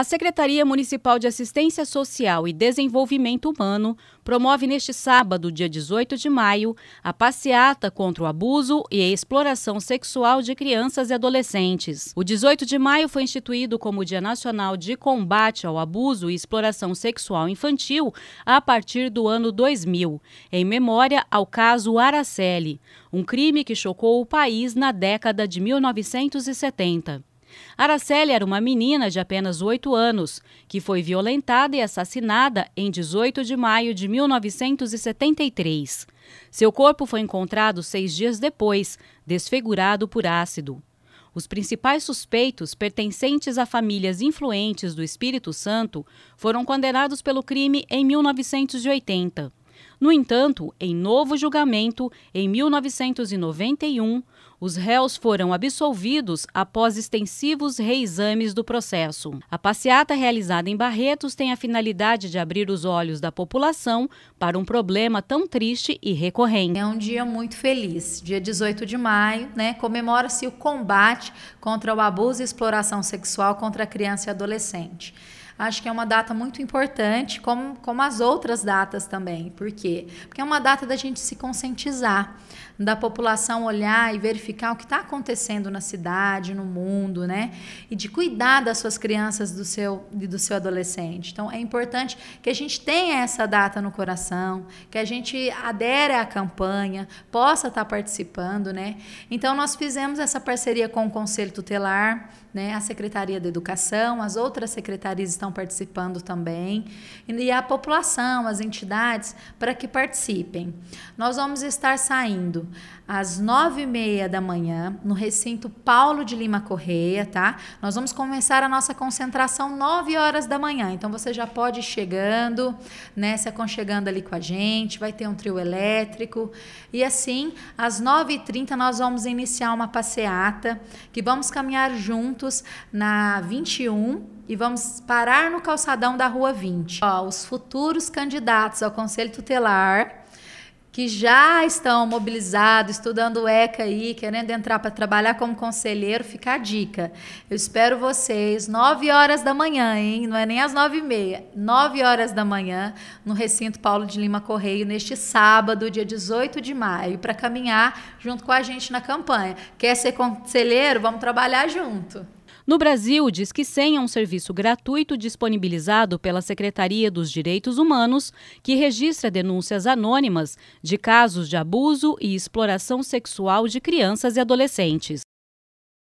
A Secretaria Municipal de Assistência Social e Desenvolvimento Humano promove neste sábado, dia 18 de maio, a passeata contra o abuso e a exploração sexual de crianças e adolescentes. O 18 de maio foi instituído como Dia Nacional de Combate ao Abuso e Exploração Sexual Infantil a partir do ano 2000, em memória ao caso Araceli, um crime que chocou o país na década de 1970. Araceli era uma menina de apenas 8 anos, que foi violentada e assassinada em 18 de maio de 1973. Seu corpo foi encontrado seis dias depois, desfigurado por ácido. Os principais suspeitos, pertencentes a famílias influentes do Espírito Santo, foram condenados pelo crime em 1980. No entanto, em novo julgamento, em 1991, os réus foram absolvidos após extensivos reexames do processo. A passeata realizada em Barretos tem a finalidade de abrir os olhos da população para um problema tão triste e recorrente. É um dia muito feliz. Dia 18 de maio, né, comemora-se o combate contra o abuso e exploração sexual contra a criança e adolescente acho que é uma data muito importante, como, como as outras datas também. Por quê? Porque é uma data da gente se conscientizar, da população olhar e verificar o que está acontecendo na cidade, no mundo, né? E de cuidar das suas crianças do seu, do seu adolescente. Então, é importante que a gente tenha essa data no coração, que a gente adere à campanha, possa estar tá participando, né? Então, nós fizemos essa parceria com o Conselho Tutelar, né? a Secretaria da Educação, as outras secretarias estão estão participando também, e a população, as entidades, para que participem. Nós vamos estar saindo às nove e meia da manhã no recinto Paulo de Lima Correia, tá? Nós vamos começar a nossa concentração nove horas da manhã, então você já pode ir chegando, né, se aconchegando ali com a gente, vai ter um trio elétrico, e assim, às nove e trinta nós vamos iniciar uma passeata, que vamos caminhar juntos na 21 e vamos parar no calçadão da Rua 20. Ó, os futuros candidatos ao Conselho Tutelar que já estão mobilizados, estudando o ECA aí, querendo entrar para trabalhar como conselheiro, fica a dica. Eu espero vocês 9 horas da manhã, hein? Não é nem às 9 e meia. 9 horas da manhã, no Recinto Paulo de Lima Correio, neste sábado, dia 18 de maio, para caminhar junto com a gente na campanha. Quer ser conselheiro? Vamos trabalhar junto. No Brasil, diz que SEM é um serviço gratuito disponibilizado pela Secretaria dos Direitos Humanos, que registra denúncias anônimas de casos de abuso e exploração sexual de crianças e adolescentes.